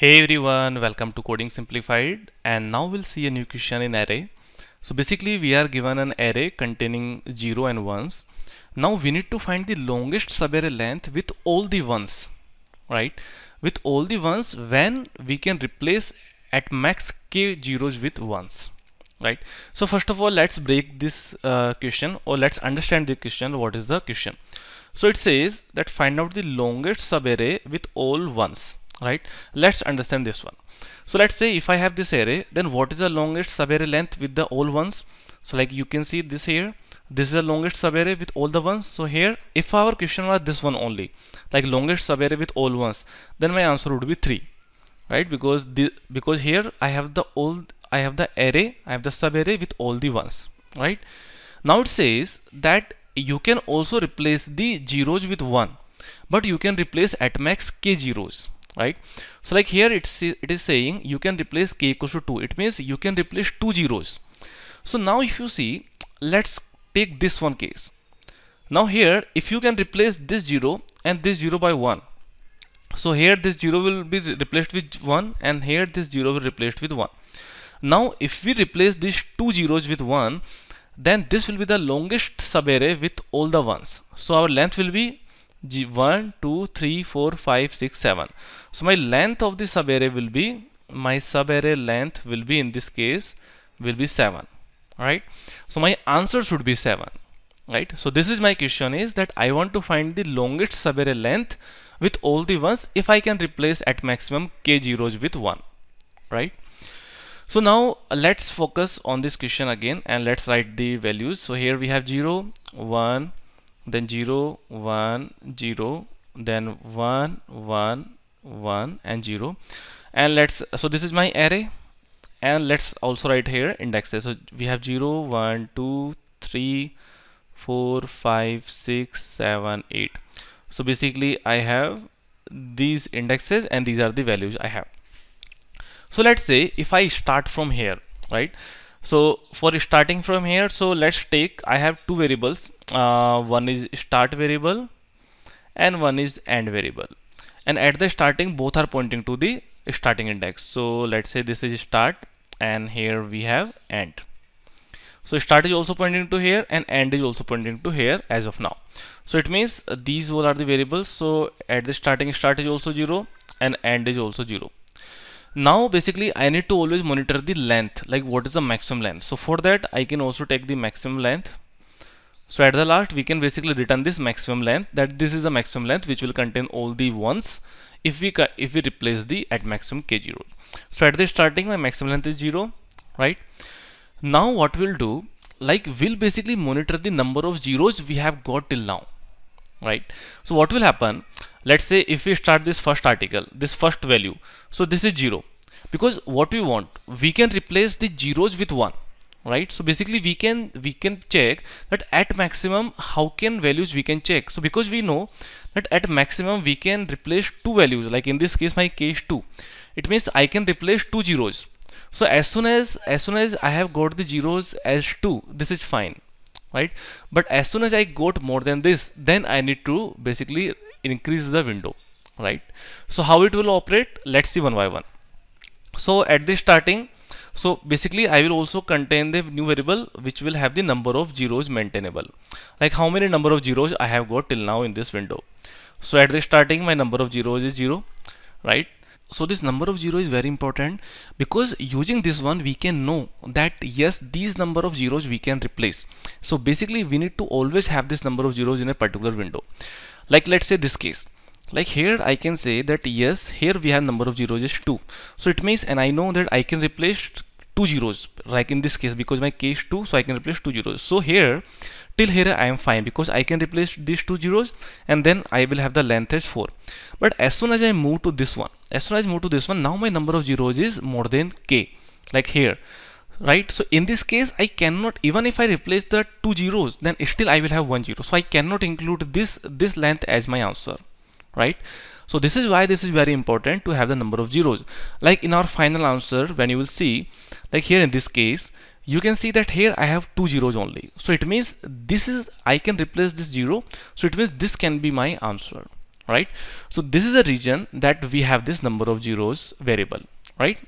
Hey everyone, welcome to Coding Simplified and now we'll see a new question in array. So basically we are given an array containing 0 and 1s. Now we need to find the longest subarray length with all the 1s, right? With all the 1s when we can replace at max k zeros with 1s, right? So first of all let's break this uh, question or let's understand the question, what is the question. So it says that find out the longest subarray with all 1s right let's understand this one so let's say if I have this array then what is the longest subarray length with the all ones so like you can see this here this is the longest subarray with all the ones so here if our question was this one only like longest subarray with all ones then my answer would be 3 right because the because here I have the old I have the array I have the subarray with all the ones right now it says that you can also replace the zeros with 1 but you can replace at max k zeros right so like here it's it is saying you can replace k equals to 2 it means you can replace two zeros so now if you see let's take this one case now here if you can replace this zero and this zero by 1 so here this 0 will be replaced with 1 and here this 0 will be replaced with 1. Now if we replace these two zeros with 1 then this will be the longest subarray with all the ones. So our length will be 1 2 3 4 5 6 7 so my length of the subarray will be my subarray length will be in this case will be 7 right so my answer should be 7 right so this is my question is that I want to find the longest subarray length with all the ones if I can replace at maximum k zeros with 1 right so now let's focus on this question again and let's write the values so here we have 0 1 then 0 1 0 then 1 1 1 and 0 and let's so this is my array and let's also write here indexes so we have 0 1 2 3 4 5 6 7 8 so basically I have these indexes and these are the values I have so let's say if I start from here right so for starting from here so let's take I have two variables uh, one is start variable and one is end variable and at the starting both are pointing to the starting index so let's say this is start and here we have end so start is also pointing to here and end is also pointing to here as of now so it means these all are the variables so at the starting start is also 0 and end is also 0 now basically I need to always monitor the length like what is the maximum length so for that I can also take the maximum length so at the last we can basically return this maximum length that this is the maximum length which will contain all the ones if we if we replace the at maximum k0 so at the starting my maximum length is 0 right now what we'll do like we'll basically monitor the number of zeros we have got till now right so what will happen let's say if we start this first article this first value so this is 0 because what we want we can replace the zeros with 1 right so basically we can we can check that at maximum how can values we can check so because we know that at maximum we can replace two values like in this case my case 2 it means I can replace two zeros so as soon as as soon as I have got the zeros as 2 this is fine right but as soon as I got more than this then I need to basically increase the window right so how it will operate let's see one by one so at the starting so basically I will also contain the new variable which will have the number of zeros maintainable like how many number of zeros I have got till now in this window so at the starting my number of zeros is 0 right so this number of zero is very important because using this one we can know that yes these number of zeros we can replace so basically we need to always have this number of zeros in a particular window like let's say this case like here I can say that yes here we have number of zeros is 2 so it means and I know that I can replace two zeros like in this case because my case 2 so I can replace two zeros so here till here I am fine because I can replace these two zeros and then I will have the length as 4 but as soon as I move to this one as soon as I move to this one now my number of zeros is more than k like here right so in this case I cannot even if I replace the two zeros then still I will have one zero so I cannot include this this length as my answer right so this is why this is very important to have the number of zeros like in our final answer when you will see like here in this case you can see that here I have two zeros only so it means this is I can replace this zero so it means this can be my answer right so this is a region that we have this number of zeros variable right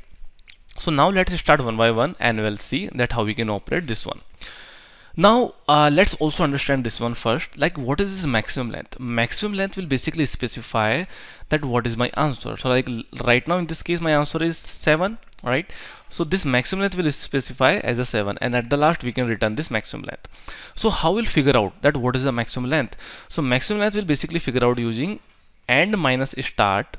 so now let's start one by one and we'll see that how we can operate this one now uh, let's also understand this one first like what is this maximum length maximum length will basically specify that what is my answer so like right now in this case my answer is 7 right so this maximum length will specify as a 7 and at the last we can return this maximum length. So how we'll figure out that what is the maximum length? So maximum length will basically figure out using and minus start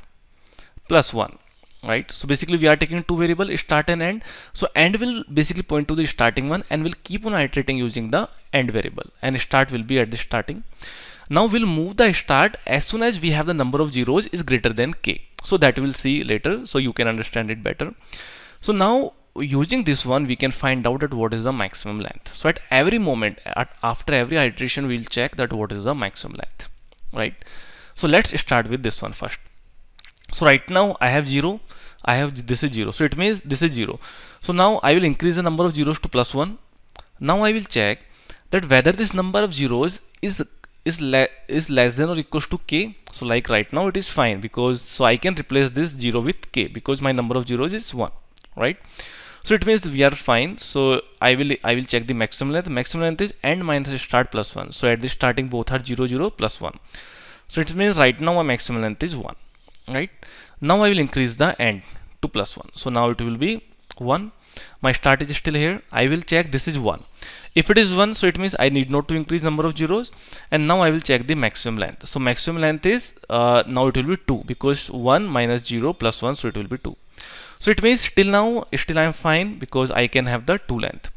plus 1 right so basically we are taking two variable start and end so end will basically point to the starting one and will keep on iterating using the end variable and start will be at the starting now we'll move the start as soon as we have the number of zeros is greater than k so that we'll see later so you can understand it better so now using this one we can find out at what is the maximum length so at every moment at after every iteration we'll check that what is the maximum length right so let's start with this one first so right now I have 0 I have this is 0 so it means this is 0 so now I will increase the number of zeros to plus 1 now I will check that whether this number of zeros is is, le is less than or equals to k so like right now it is fine because so I can replace this 0 with k because my number of zeros is 1 right so it means we are fine so i will i will check the maximum length maximum length is end minus start plus 1 so at the starting both are 0 0 plus 1 so it means right now my maximum length is 1 right now i will increase the end to plus 1 so now it will be 1 my start is still here I will check this is 1 if it is 1 so it means I need not to increase number of zeros and now I will check the maximum length so maximum length is uh, now it will be 2 because 1 minus 0 plus 1 so it will be 2 so it means till now still I am fine because I can have the 2 length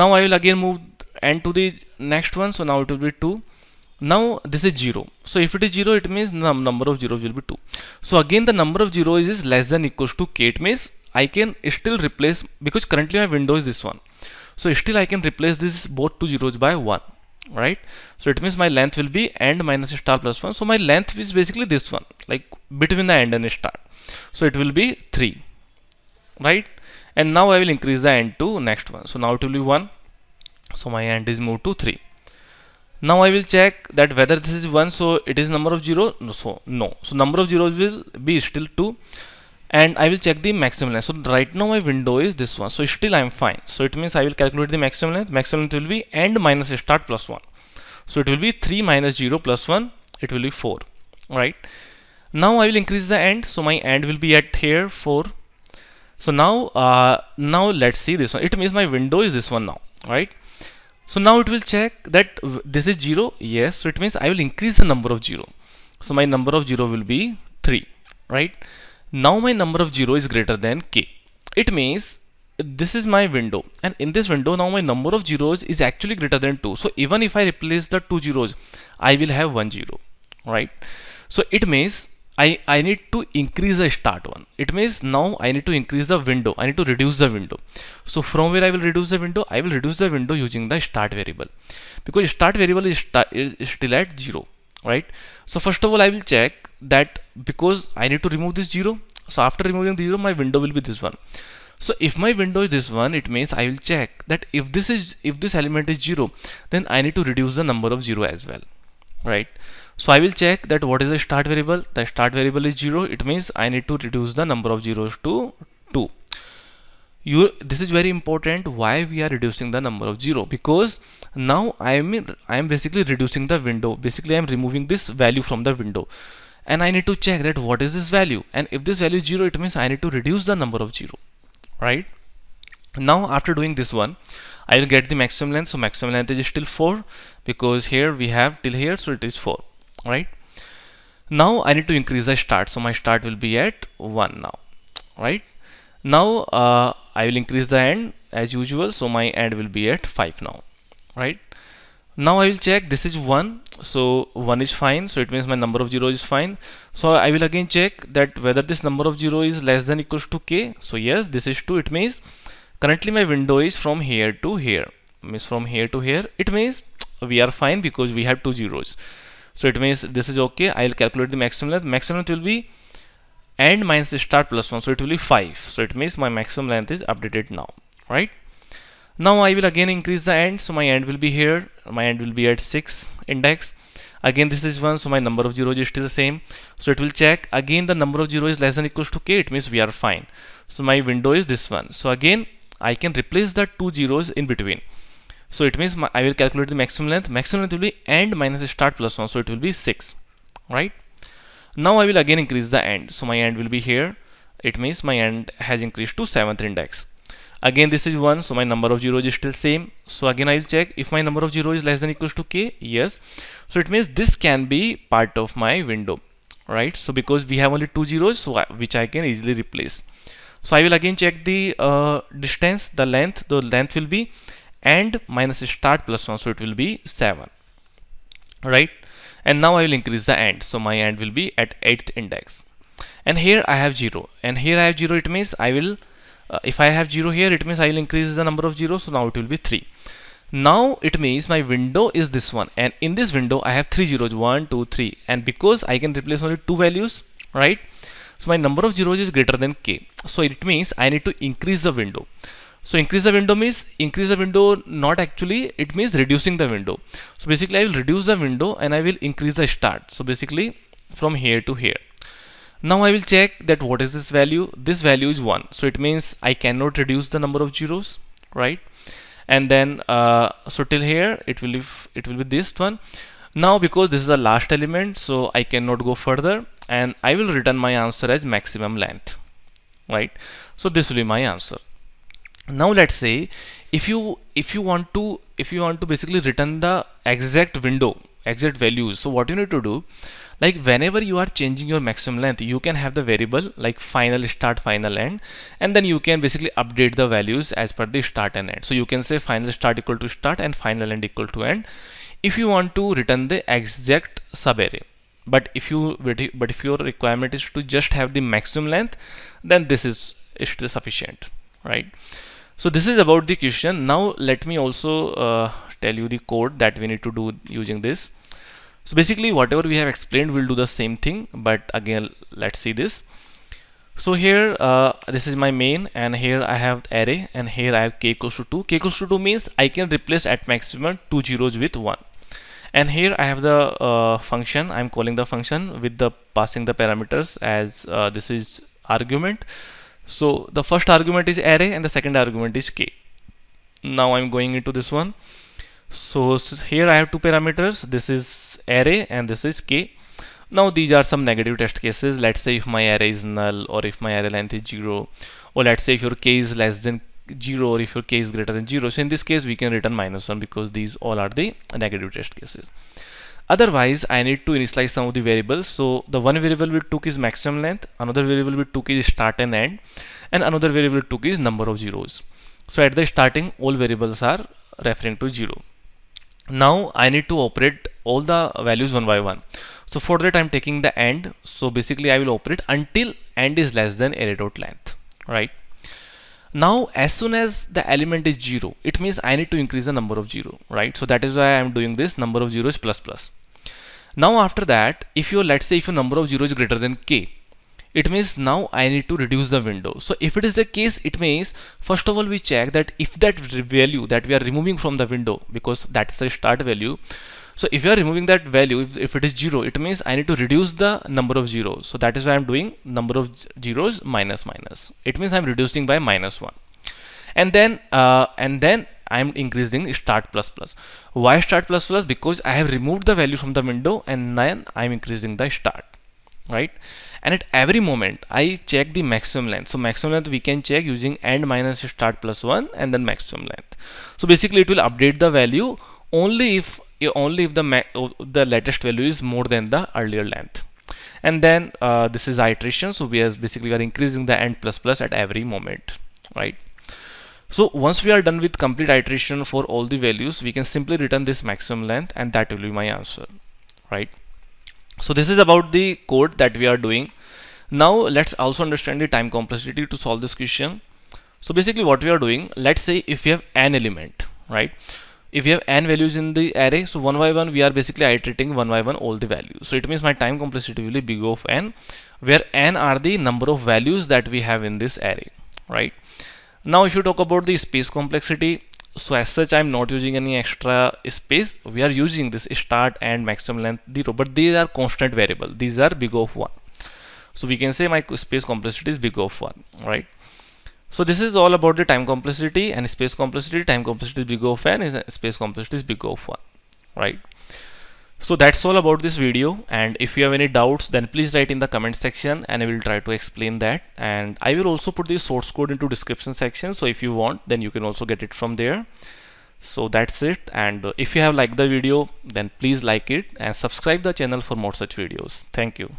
now I will again move n to the next one so now it will be 2 now this is 0 so if it is 0 it means num number of zeros will be 2 so again the number of zeros is less than equals to k it means I can still replace because currently my window is this one so still I can replace this both two zeros by 1 right so it means my length will be n minus star plus 1 so my length is basically this one like between the end and the start so it will be 3 right and now I will increase the end to next one so now it will be 1 so my end is moved to 3 now I will check that whether this is 1 so it is number of 0 no, so no so number of 0 will be still 2 and I will check the maximum length so right now my window is this one so still I am fine so it means I will calculate the maximum length maximum length will be end minus start plus 1 so it will be 3 minus 0 plus 1 it will be 4 right now I will increase the end so my end will be at here 4 so now uh, now let's see this one it means my window is this one now right so now it will check that this is 0 yes so it means I will increase the number of 0 so my number of 0 will be 3 right now my number of 0 is greater than k it means this is my window and in this window now my number of zeros is actually greater than 2 so even if I replace the two zeros I will have one zero right so it means I, I need to increase the start one. It means now I need to increase the window. I need to reduce the window. So from where I will reduce the window, I will reduce the window using the start variable because start variable is, start, is still at zero, right? So first of all, I will check that because I need to remove this zero. So after removing the zero, my window will be this one. So if my window is this one, it means I will check that if this is if this element is zero, then I need to reduce the number of zero as well, right? So I will check that what is the start variable. The start variable is 0. It means I need to reduce the number of zeros to 2. You, this is very important why we are reducing the number of 0 because now I am, I am basically reducing the window. Basically I am removing this value from the window and I need to check that what is this value and if this value is 0 it means I need to reduce the number of 0 right now after doing this one I will get the maximum length so maximum length is still 4 because here we have till here so it is 4 right now I need to increase the start so my start will be at 1 now right now uh, I will increase the end as usual so my end will be at 5 now right now I will check this is 1 so 1 is fine so it means my number of 0 is fine so I will again check that whether this number of 0 is less than equals to k so yes this is 2 it means currently my window is from here to here means from here to here it means we are fine because we have two zeros so it means this is okay I'll calculate the maximum length maximum length will be end minus the start plus 1 so it will be 5 so it means my maximum length is updated now right now I will again increase the end so my end will be here my end will be at 6 index again this is 1 so my number of zeros is still the same so it will check again the number of zero is less than equals to k it means we are fine so my window is this one so again I can replace the two zeros in between so it means I will calculate the maximum length. Maximum length will be end minus start plus 1. So it will be 6, right? Now I will again increase the end. So my end will be here. It means my end has increased to 7th index. Again this is 1. So my number of zeros is still same. So again I will check if my number of zeros is less than equals to k. Yes. So it means this can be part of my window, right? So because we have only two zeros, so I, which I can easily replace. So I will again check the uh, distance, the length. The length will be and minus start plus 1 so it will be 7 right and now I will increase the end so my end will be at 8th index and here I have 0 and here I have 0 it means I will uh, if I have 0 here it means I will increase the number of 0 so now it will be 3 now it means my window is this one and in this window I have 3 zeros 1 2 3 and because I can replace only two values right so my number of zeros is greater than k so it means I need to increase the window so increase the window means increase the window not actually it means reducing the window. So basically I will reduce the window and I will increase the start. So basically from here to here. Now I will check that what is this value? This value is 1. So it means I cannot reduce the number of zeros, right? And then uh, so till here it will be it will be this one. Now because this is the last element so I cannot go further and I will return my answer as maximum length, right? So this will be my answer now let's say if you if you want to if you want to basically return the exact window exact values so what you need to do like whenever you are changing your maximum length you can have the variable like final start final end and then you can basically update the values as per the start and end so you can say final start equal to start and final end equal to end if you want to return the exact subarray but if you but if your requirement is to just have the maximum length then this is, is sufficient right so this is about the question now let me also uh, tell you the code that we need to do using this so basically whatever we have explained we'll do the same thing but again let's see this so here uh, this is my main and here I have array and here I have k equals to 2 k equals to 2 means I can replace at maximum two zeros with one and here I have the uh, function I'm calling the function with the passing the parameters as uh, this is argument so the first argument is array and the second argument is k. Now I'm going into this one. So here I have two parameters. This is array and this is k. Now these are some negative test cases. Let's say if my array is null or if my array length is 0 or let's say if your k is less than 0 or if your k is greater than 0. So in this case we can return minus 1 because these all are the negative test cases. Otherwise, I need to initialize some of the variables. So the one variable we took is maximum length, another variable we took is start and end, and another variable we took is number of zeros. So at the starting, all variables are referring to zero. Now I need to operate all the values one by one. So for that I'm taking the end. So basically I will operate until end is less than array dot length, right? now as soon as the element is 0 it means I need to increase the number of 0 right so that is why I am doing this number of 0 is plus plus now after that, if your let's say if your number of 0 is greater than k, it means now I need to reduce the window. So if it is the case, it means first of all we check that if that value that we are removing from the window because that's the start value. So if you are removing that value, if, if it is 0, it means I need to reduce the number of zeros. So that is why I'm doing number of zeros minus minus. It means I'm reducing by minus 1 and then uh, and then I am increasing start plus plus. Why start plus plus? Because I have removed the value from the window and then I am increasing the start right and at every moment I check the maximum length so maximum length we can check using end minus start plus 1 and then maximum length so basically it will update the value only if only if the the latest value is more than the earlier length and then uh, this is iteration so we are basically we are increasing the end plus plus at every moment right so once we are done with complete iteration for all the values, we can simply return this maximum length and that will be my answer, right? So this is about the code that we are doing. Now let's also understand the time complexity to solve this question. So basically what we are doing, let's say if we have an element, right? If we have n values in the array, so one by one we are basically iterating one by one all the values. So it means my time complexity will be big of n, where n are the number of values that we have in this array, right? now if you talk about the space complexity so as such i'm not using any extra space we are using this start and maximum length zero but these are constant variable these are big of one so we can say my space complexity is big of one right so this is all about the time complexity and space complexity time complexity is big of n is space complexity is big of one right so that's all about this video and if you have any doubts then please write in the comment section and I will try to explain that and I will also put the source code into description section so if you want then you can also get it from there. So that's it and if you have liked the video then please like it and subscribe the channel for more such videos. Thank you.